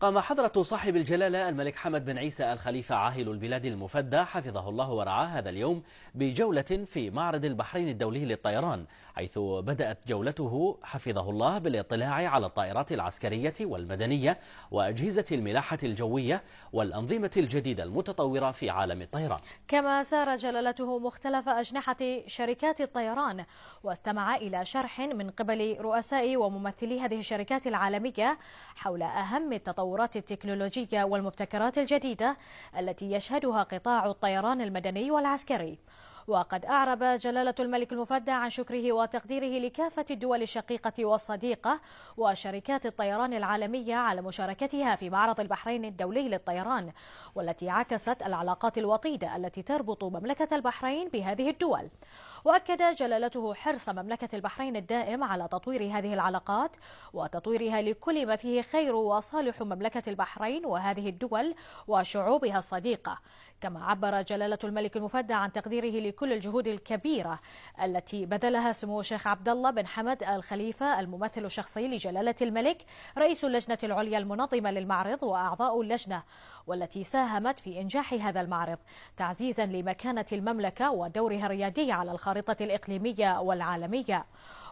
قام حضرة صاحب الجلالة الملك حمد بن عيسى الخليفة عاهل البلاد المفدى حفظه الله ورعاه هذا اليوم بجولة في معرض البحرين الدولي للطيران حيث بدأت جولته حفظه الله بالاطلاع على الطائرات العسكرية والمدنية وأجهزة الملاحة الجوية والأنظمة الجديدة المتطورة في عالم الطيران كما سار جلالته مختلف أجنحة شركات الطيران واستمع إلى شرح من قبل رؤساء وممثلي هذه الشركات العالمية حول أهم التطورات التطورات التكنولوجية والمبتكرات الجديدة التي يشهدها قطاع الطيران المدني والعسكري وقد أعرب جلالة الملك المفدى عن شكره وتقديره لكافة الدول الشقيقة والصديقة وشركات الطيران العالمية على مشاركتها في معرض البحرين الدولي للطيران والتي عكست العلاقات الوطيدة التي تربط مملكة البحرين بهذه الدول وأكد جلالته حرص مملكة البحرين الدائم على تطوير هذه العلاقات وتطويرها لكل ما فيه خير وصالح مملكة البحرين وهذه الدول وشعوبها الصديقة كما عبر جلالة الملك المفدى عن تقديره لكل الجهود الكبيرة التي بذلها سمو الشيخ عبد الله بن حمد آل خليفة الممثل الشخصي لجلالة الملك رئيس اللجنة العليا المنظمة للمعرض وأعضاء اللجنة والتي ساهمت في إنجاح هذا المعرض تعزيزا لمكانة المملكة ودورها الريادي على الخارج الخارطة الإقليمية والعالمية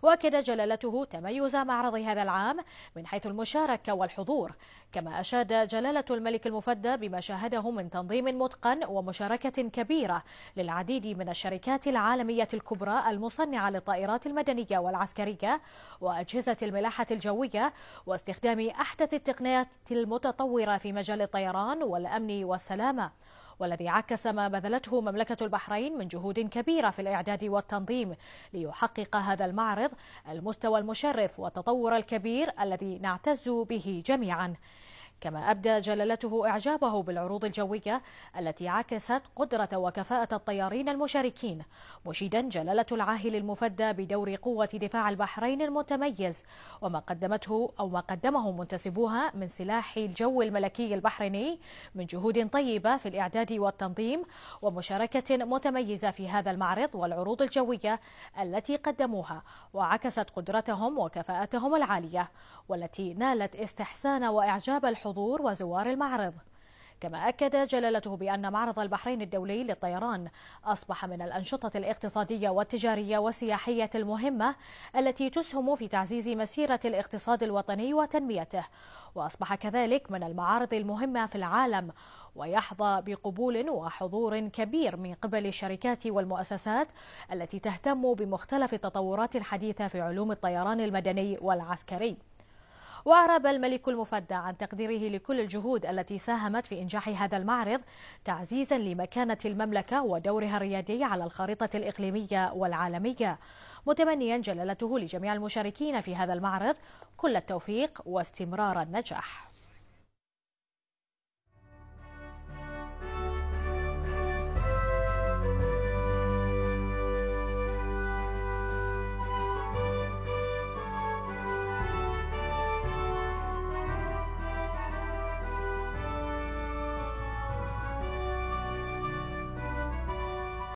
واكد جلالته تميز معرض هذا العام من حيث المشاركة والحضور كما أشاد جلالة الملك المفدى بما شاهده من تنظيم متقن ومشاركة كبيرة للعديد من الشركات العالمية الكبرى المصنعة للطائرات المدنية والعسكرية وأجهزة الملاحة الجوية واستخدام أحدث التقنيات المتطورة في مجال الطيران والأمن والسلامة والذي عكس ما بذلته مملكة البحرين من جهود كبيرة في الإعداد والتنظيم ليحقق هذا المعرض المستوى المشرف والتطور الكبير الذي نعتز به جميعا كما أبدى جلالته إعجابه بالعروض الجوية التي عكست قدرة وكفاءة الطيارين المشاركين مشيدا جلالة العاهل المفدى بدور قوة دفاع البحرين المتميز وما قدمته أو ما قدمه منتسبوها من سلاح الجو الملكي البحريني من جهود طيبة في الإعداد والتنظيم ومشاركة متميزة في هذا المعرض والعروض الجوية التي قدموها وعكست قدرتهم وكفاءتهم العالية والتي نالت استحسان وإعجاب الحضور حضور وزوار المعرض كما أكد جلالته بأن معرض البحرين الدولي للطيران أصبح من الأنشطة الاقتصادية والتجارية والسياحية المهمة التي تسهم في تعزيز مسيرة الاقتصاد الوطني وتنميته وأصبح كذلك من المعارض المهمة في العالم ويحظى بقبول وحضور كبير من قبل الشركات والمؤسسات التي تهتم بمختلف التطورات الحديثة في علوم الطيران المدني والعسكري وأعرب الملك المفدى عن تقديره لكل الجهود التي ساهمت في إنجاح هذا المعرض تعزيزا لمكانة المملكة ودورها الريادي على الخريطة الإقليمية والعالمية متمنيا جلالته لجميع المشاركين في هذا المعرض كل التوفيق واستمرار النجاح